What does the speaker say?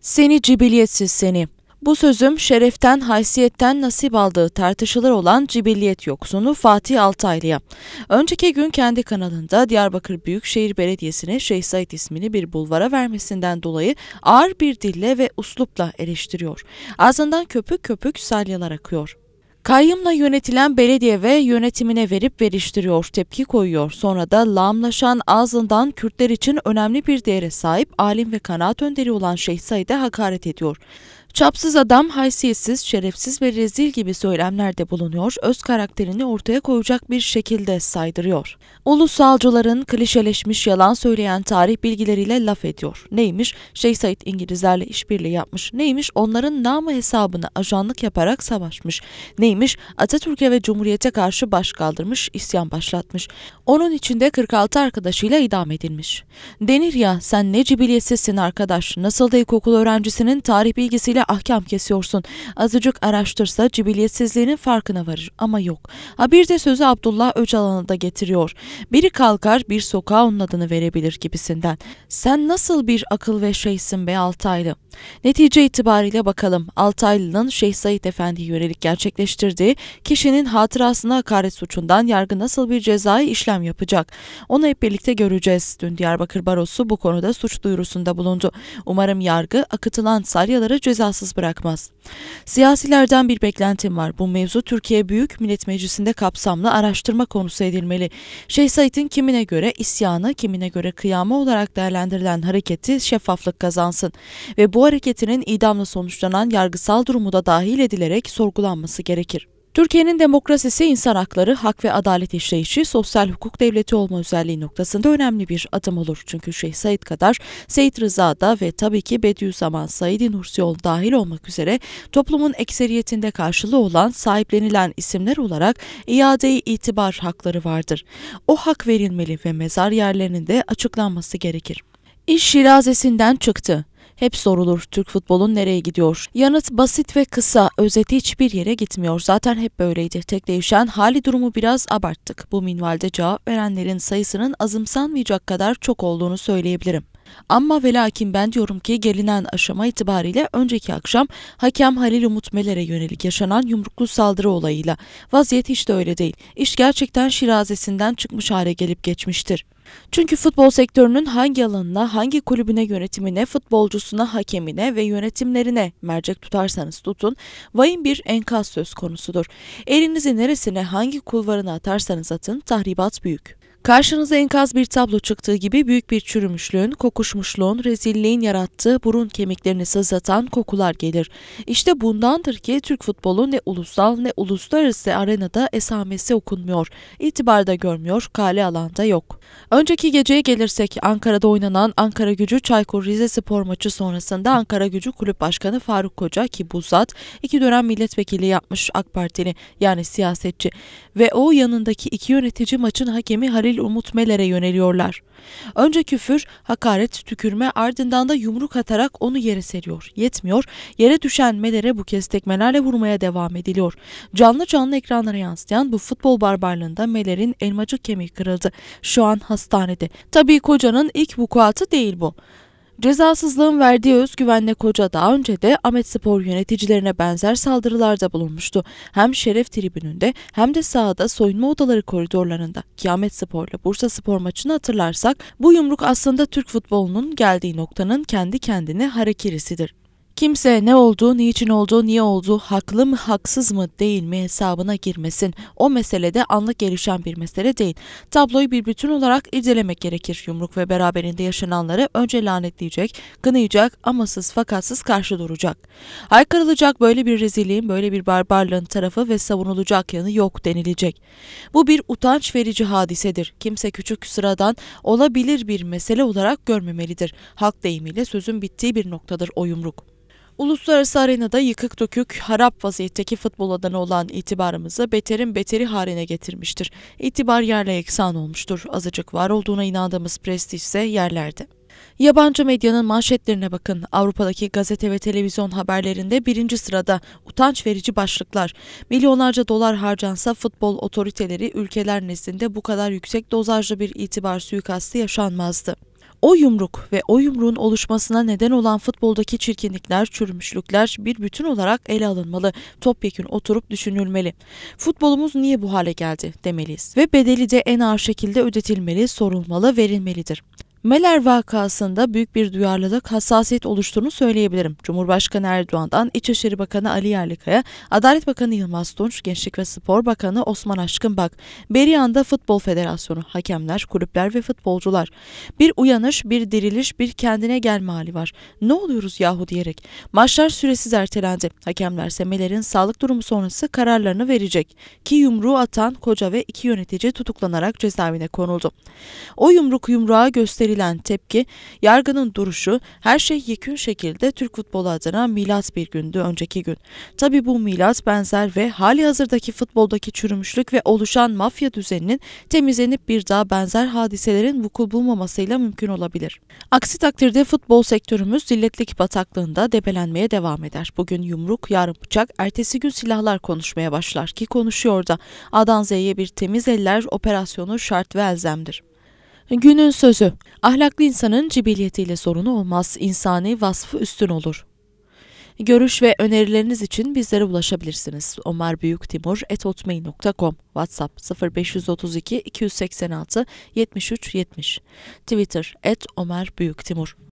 Seni cibiliyetsiz seni. Bu sözüm şereften, haysiyetten nasip aldığı tartışılır olan cibiliyet yoksunu Fatih Altaylı'ya. Önceki gün kendi kanalında Diyarbakır Büyükşehir Belediyesi'ne Şeyh Said ismini bir bulvara vermesinden dolayı ağır bir dille ve uslupla eleştiriyor. Ağzından köpük köpük salyalar akıyor. Kayyımla yönetilen belediye ve yönetimine verip veriştiriyor, tepki koyuyor. Sonra da lamlaşan ağzından Kürtler için önemli bir değere sahip alim ve kanaat önderi olan Şeyh Said'e hakaret ediyor. Çapsız adam, haysiyetsiz, şerefsiz ve rezil gibi söylemlerde bulunuyor, öz karakterini ortaya koyacak bir şekilde saydırıyor. Ulusalcıların klişeleşmiş yalan söyleyen tarih bilgileriyle laf ediyor. Neymiş? Şeyh Said İngilizlerle işbirliği yapmış. Neymiş? Onların namı hesabını ajanlık yaparak savaşmış. Neymiş? Atatürk'e ve Cumhuriyet'e karşı baş kaldırmış, isyan başlatmış. Onun içinde 46 arkadaşıyla idam edilmiş. Denir ya sen ne cibiliyetsizsin arkadaş, nasıl da ilkokul öğrencisinin tarih bilgisiyle ile ahkam kesiyorsun. Azıcık araştırsa cibiliyetsizliğinin farkına varır ama yok. Ha bir de sözü Abdullah Öcalan'ı da getiriyor. Biri kalkar bir sokağa onun adını verebilir gibisinden. Sen nasıl bir akıl ve şeysin be Altaylı? Netice itibariyle bakalım Altaylı'nın Şeyh Said Efendi'ye yönelik gerçekleştirdiği kişinin hatırasına hakaret suçundan yargı nasıl bir cezai işlem yapacak? Onu hep birlikte göreceğiz. Dün Diyarbakır Barosu bu konuda suç duyurusunda bulundu. Umarım yargı akıtılan salyalara ceza silahsız bırakmaz. Siyasilerden bir beklentim var. Bu mevzu Türkiye Büyük Millet Meclisi'nde kapsamlı araştırma konusu edilmeli. Şeyh Said'in kimine göre isyanı, kimine göre kıyamı olarak değerlendirilen hareketi şeffaflık kazansın ve bu hareketinin idamla sonuçlanan yargısal durumu da dahil edilerek sorgulanması gerekir. Türkiye'nin demokrasisi, insan hakları, hak ve adalet işleyişi, sosyal hukuk devleti olma özelliği noktasında önemli bir adım olur. Çünkü Şeyh Said kadar Seyit Rıza da ve tabii ki Bediüzzaman Said Nursiol dahil olmak üzere toplumun ekseriyetinde karşılığı olan sahiplenilen isimler olarak iade-i itibar hakları vardır. O hak verilmeli ve mezar yerlerinin de açıklanması gerekir. İş şirazesinden çıktı hep sorulur Türk futbolun nereye gidiyor? Yanıt basit ve kısa, özeti hiçbir yere gitmiyor. Zaten hep böyleydi. Tek değişen hali durumu biraz abarttık. Bu minvalde cevap verenlerin sayısının azımsanmayacak kadar çok olduğunu söyleyebilirim. Ama ve lakin ben diyorum ki gelinen aşama itibariyle önceki akşam hakem Halil Umut Meler'e yönelik yaşanan yumruklu saldırı olayıyla vaziyet hiç de öyle değil. İş gerçekten şirazesinden çıkmış hale gelip geçmiştir. Çünkü futbol sektörünün hangi alanına, hangi kulübüne, yönetimine, futbolcusuna, hakemine ve yönetimlerine mercek tutarsanız tutun, vahim bir enkaz söz konusudur. Elinizi neresine, hangi kulvarına atarsanız atın, tahribat büyük. Karşınıza enkaz bir tablo çıktığı gibi büyük bir çürümüşlüğün, kokuşmuşluğun, rezilliğin yarattığı burun kemiklerini sızlatan kokular gelir. İşte bundandır ki Türk futbolu ne ulusal ne uluslararası arenada esamesi okunmuyor. itibarda görmüyor, kale alanda yok. Önceki geceye gelirsek Ankara'da oynanan Ankara Gücü Çaykur Rizespor maçı sonrasında Ankara Gücü Kulüp Başkanı Faruk Koca ki bu zat iki dönem milletvekili yapmış AK Partili yani siyasetçi ve o yanındaki iki yönetici maçın hakemi Halil Umut umutmelere yöneliyorlar. Önce küfür, hakaret, tükürme ardından da yumruk atarak onu yere seriyor. Yetmiyor, yere düşen melere bu kez tekmelerle vurmaya devam ediliyor. Canlı canlı ekranlara yansıyan bu futbol barbarlığında melerin elmacık kemiği kırıldı. Şu an hastanede. Tabii kocanın ilk vukuatı değil bu. Cezasızlığın verdiği özgüvenle koca daha önce de Ahmet Spor yöneticilerine benzer saldırılarda bulunmuştu. Hem şeref tribününde hem de sahada soyunma odaları koridorlarında. Kiamet Spor'la Bursa Spor maçını hatırlarsak bu yumruk aslında Türk futbolunun geldiği noktanın kendi kendine harekirisidir. Kimse ne oldu, niçin oldu, niye oldu, haklı mı, haksız mı, değil mi hesabına girmesin. O mesele de anlık gelişen bir mesele değil. Tabloyu bir bütün olarak irdelemek gerekir. Yumruk ve beraberinde yaşananları önce lanetleyecek, kınayacak, amasız fakatsız karşı duracak. Haykırılacak böyle bir rezilliğin, böyle bir barbarlığın tarafı ve savunulacak yanı yok denilecek. Bu bir utanç verici hadisedir. Kimse küçük sıradan olabilir bir mesele olarak görmemelidir. Halk deyimiyle sözün bittiği bir noktadır o yumruk. Uluslararası arenada yıkık dökük, harap vaziyetteki futbol adına olan itibarımızı beterin beteri haline getirmiştir. İtibar yerle eksan olmuştur. Azıcık var olduğuna inandığımız prestij ise yerlerde. Yabancı medyanın manşetlerine bakın. Avrupa'daki gazete ve televizyon haberlerinde birinci sırada utanç verici başlıklar. Milyonlarca dolar harcansa futbol otoriteleri ülkeler nezdinde bu kadar yüksek dozajlı bir itibar suikastı yaşanmazdı. O yumruk ve o yumruğun oluşmasına neden olan futboldaki çirkinlikler, çürümüşlükler bir bütün olarak ele alınmalı. Topyekün oturup düşünülmeli. Futbolumuz niye bu hale geldi demeliyiz ve bedeli de en ağır şekilde ödetilmeli, sorulmalı, verilmelidir. Meler vakasında büyük bir duyarlılık, hassasiyet oluşturduğunu söyleyebilirim. Cumhurbaşkanı Erdoğan'dan İçişleri Bakanı Ali Yerlikaya, Adalet Bakanı Yılmaz Tunç, Gençlik ve Spor Bakanı Osman Aşkınbak, Beriyan'da Futbol Federasyonu, hakemler, kulüpler ve futbolcular. Bir uyanış, bir diriliş, bir kendine gelme hali var. Ne oluyoruz yahu diyerek. Maçlar süresiz ertelendi. Hakemler Meler'in sağlık durumu sonrası kararlarını verecek. Ki yumruğu atan koca ve iki yönetici tutuklanarak cezaevine konuldu. O yumruk yumruğa gösteri gösterilen tepki, yargının duruşu, her şey yekün şekilde Türk futbolu adına milat bir gündü önceki gün. Tabi bu milat benzer ve hali hazırdaki futboldaki çürümüşlük ve oluşan mafya düzeninin temizlenip bir daha benzer hadiselerin vuku bulmamasıyla mümkün olabilir. Aksi takdirde futbol sektörümüz zilletlik bataklığında debelenmeye devam eder. Bugün yumruk, yarın bıçak, ertesi gün silahlar konuşmaya başlar ki konuşuyor da. A'dan Z'ye bir temiz eller operasyonu şart ve elzemdir. Günün sözü. Ahlaklı insanın cibiliyetiyle sorunu olmaz, insani vasfı üstün olur. Görüş ve önerileriniz için bizlere ulaşabilirsiniz. Omar Büyük Timur etotmail.com WhatsApp 0532 286 73 70 Twitter et Omar Büyük Timur